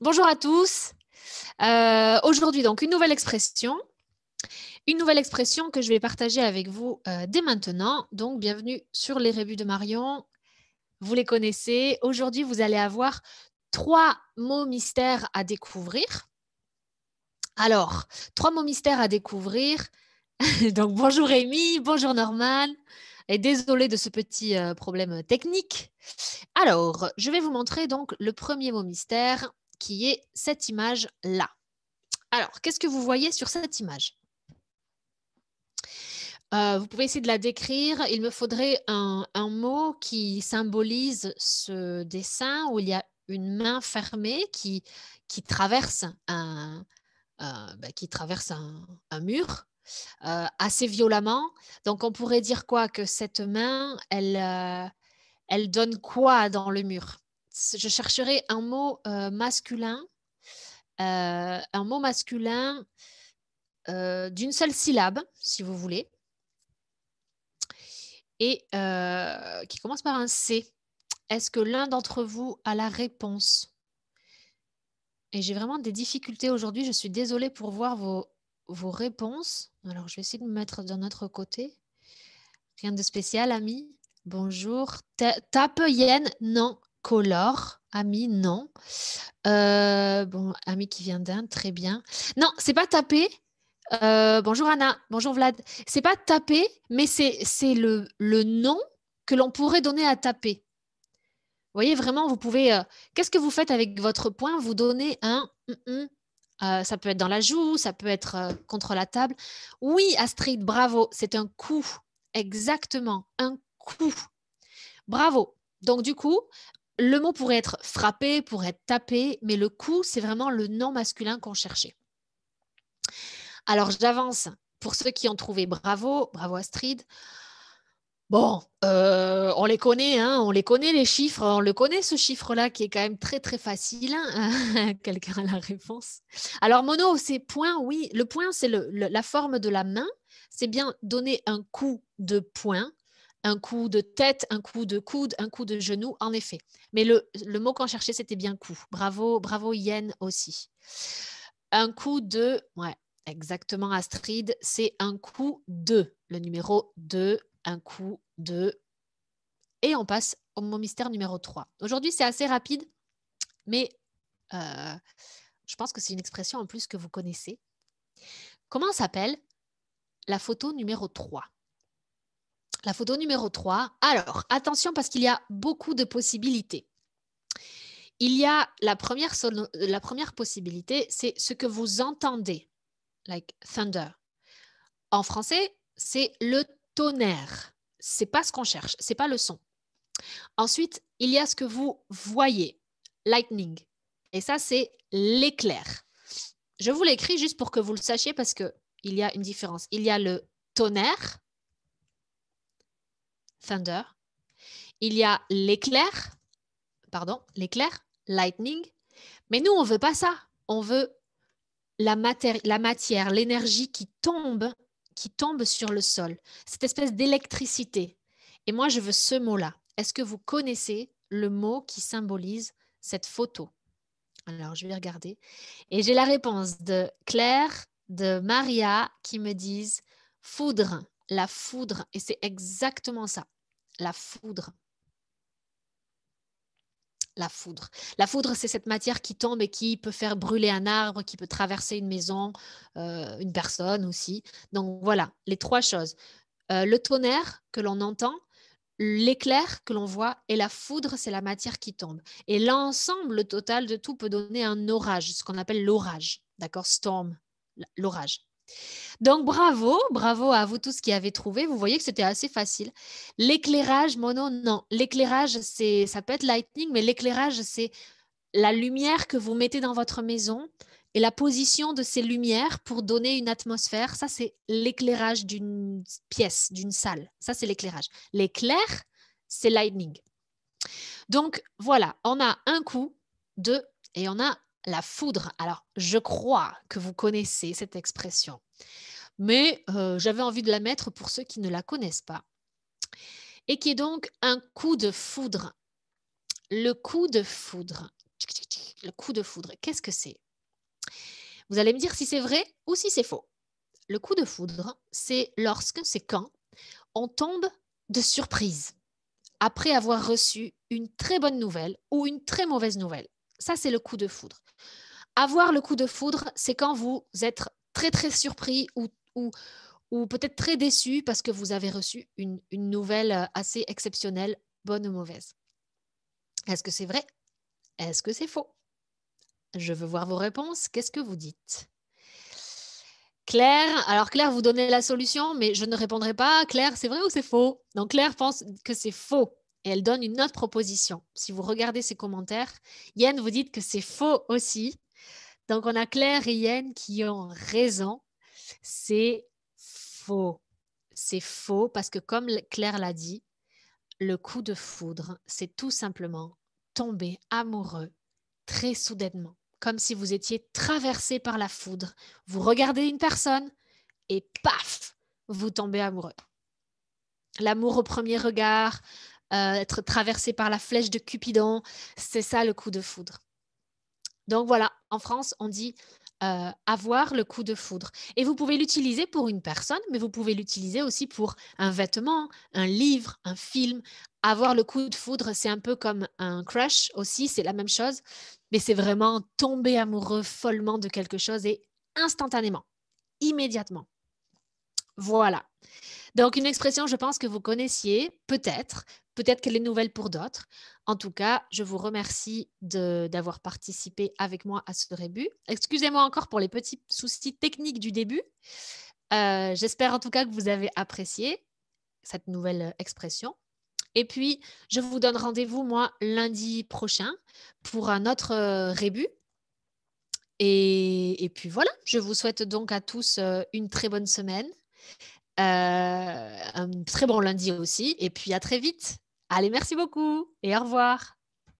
Bonjour à tous. Euh, aujourd'hui, donc, une nouvelle expression. Une nouvelle expression que je vais partager avec vous euh, dès maintenant. Donc, bienvenue sur les rébus de Marion. Vous les connaissez. Aujourd'hui, vous allez avoir trois mots mystères à découvrir. Alors, trois mots mystères à découvrir. donc, bonjour Rémi, bonjour Norman. Et désolé de ce petit euh, problème technique. Alors, je vais vous montrer donc le premier mot mystère qui est cette image-là. Alors, qu'est-ce que vous voyez sur cette image euh, vous pouvez essayer de la décrire. Il me faudrait un, mot qui symbolise ce dessin où il y a une main fermée qui, traverse un, qui traverse un, ben, mur euh, assez violemment. Donc on pourrait dire quoi Que cette main, euh, elle donne quoi dans le mur je chercherai un mot euh, masculin, euh, un mot masculin euh, d'une seule syllabe, si vous voulez, et qui commence par un C. Est-ce que l'un d'entre vous a la réponse Et j'ai vraiment des difficultés aujourd'hui. Je suis désolée pour voir vos, vos réponses. Alors, je vais essayer de me mettre d'un autre côté. Rien de spécial, ami. Bonjour. Tape Yen, non color. Ami, non. Euh, bon, ami qui vient d'un, très bien. Non, c'est pas taper. Euh, bonjour Anna, bonjour Vlad. C'est pas taper, mais c'est le, nom que l'on pourrait donner à taper. Vous voyez, vraiment, vous pouvez. Euh, qu'est-ce que vous faites avec votre poing Vous donnez un. ça peut être dans la joue, ça peut être contre la table. Oui, Astrid, bravo, c'est un coup. Exactement, un coup. Bravo. Donc, du coup, le mot pourrait être frappé, pourrait être tapé, mais le coup, c'est vraiment le nom masculin qu'on cherchait. Alors j'avance. Pour ceux qui ont trouvé, bravo, bravo Astrid. Bon, euh, on les connaît, hein, on les connaît les chiffres, on le connaît ce chiffre-là qui est quand même très très facile. Hein. Quelqu'un a la réponse. Alors mono, c'est point, oui. Le point, c'est la forme de la main. C'est bien donner un coup de poing un coup de tête, un coup de coude, un coup de genou, en effet. Mais le, mot qu'on cherchait, c'était bien coup. Bravo, bravo Yen aussi. Un coup de, ouais, exactement Astrid, c'est un coup de, le numéro 2, un coup de. Et on passe au mot mystère numéro 3. Aujourd'hui, c'est assez rapide, mais euh, je pense que c'est une expression en plus que vous connaissez. Comment s'appelle la photo numéro 3 la photo numéro 3. Alors, attention parce qu'il y a beaucoup de possibilités. Il y a la première, euh, la première possibilité, c'est ce que vous entendez, like thunder. En français, c'est le tonnerre. C'est pas ce qu'on cherche, c'est pas le son. Ensuite, il y a ce que vous voyez, lightning. Et ça, c'est l'éclair. Je vous l'écris juste pour que vous le sachiez parce qu'il y a une différence. Il y a le tonnerre thunder. Il y a l'éclair, pardon, l'éclair, lightning. Mais nous, on veut pas ça. On veut la, la matière, l'énergie qui tombe, qui tombe sur le sol. Cette espèce d'électricité. Et moi, je veux ce mot-là. Est-ce que vous connaissez le mot qui symbolise cette photo Alors, je vais regarder. Et j'ai la réponse de Claire, de Maria, qui me disent foudre, la foudre. Et c'est exactement ça la foudre. La foudre. La foudre, c'est cette matière qui tombe et qui peut faire brûler un arbre, qui peut traverser une maison, euh, une personne aussi. Donc voilà, les trois choses. Euh, le tonnerre que l'on entend, l'éclair que l'on voit et la foudre, c'est la matière qui tombe. Et l'ensemble, total de tout peut donner un orage, ce qu'on appelle l'orage, d'accord Storm, l'orage. Donc bravo, bravo à vous tous qui avez trouvé. Vous voyez que c'était assez facile. L'éclairage, mono, non. L'éclairage, c'est, ça peut être lightning, mais l'éclairage, c'est la lumière que vous mettez dans votre maison et la position de ces lumières pour donner une atmosphère. Ça, c'est l'éclairage d'une pièce, d'une salle. Ça, c'est l'éclairage. L'éclair, c'est lightning. Donc voilà, on a un coup, deux, et on a la foudre. Alors, je crois que vous connaissez cette expression, mais euh, j'avais envie de la mettre pour ceux qui ne la connaissent pas, et qui est donc un coup de foudre. Le coup de foudre. Le coup de foudre, qu'est-ce que c'est Vous allez me dire si c'est vrai ou si c'est faux. Le coup de foudre, c'est lorsque, c'est quand on tombe de surprise après avoir reçu une très bonne nouvelle ou une très mauvaise nouvelle. Ça, c'est le coup de foudre. Avoir le coup de foudre, c'est quand vous êtes très, très surpris ou, ou, peut-être très déçu parce que vous avez reçu une, une nouvelle assez exceptionnelle, bonne ou mauvaise. Est-ce que c'est vrai Est-ce que c'est faux Je veux voir vos réponses. Qu'est-ce que vous dites Claire, alors Claire, vous donnez la solution, mais je ne répondrai pas. Claire, c'est vrai ou c'est faux Donc Claire pense que c'est faux elle donne une autre proposition. Si vous regardez ses commentaires, Yann, vous dites que c'est faux aussi. Donc, on a Claire et Yann qui ont raison. C'est faux. C'est faux parce que, comme Claire l'a dit, le coup de foudre, c'est tout simplement tomber amoureux très soudainement, comme si vous étiez traversé par la foudre. Vous regardez une personne et paf, vous tombez amoureux. L'amour au premier regard, euh, être traversé par la flèche de Cupidon. C'est ça le coup de foudre. Donc voilà, en France, on dit euh, avoir le coup de foudre. Et vous pouvez l'utiliser pour une personne, mais vous pouvez l'utiliser aussi pour un vêtement, un livre, un film. Avoir le coup de foudre, c'est un peu comme un crush aussi, c'est la même chose, mais c'est vraiment tomber amoureux follement de quelque chose et instantanément, immédiatement. Voilà. Donc une expression, je pense que vous connaissiez, peut-être, peut-être qu'elle est nouvelle pour d'autres. En tout cas, je vous remercie d'avoir participé avec moi à ce rébut, Excusez-moi encore pour les petits soucis techniques du début. Euh, j'espère en tout cas que vous avez apprécié cette nouvelle expression. Et puis, je vous donne rendez-vous, moi, lundi prochain pour un autre euh, rébut. Et, puis voilà, je vous souhaite donc à tous euh, une très bonne semaine euh, un très bon lundi aussi. Et puis à très vite. Allez, merci beaucoup et au revoir.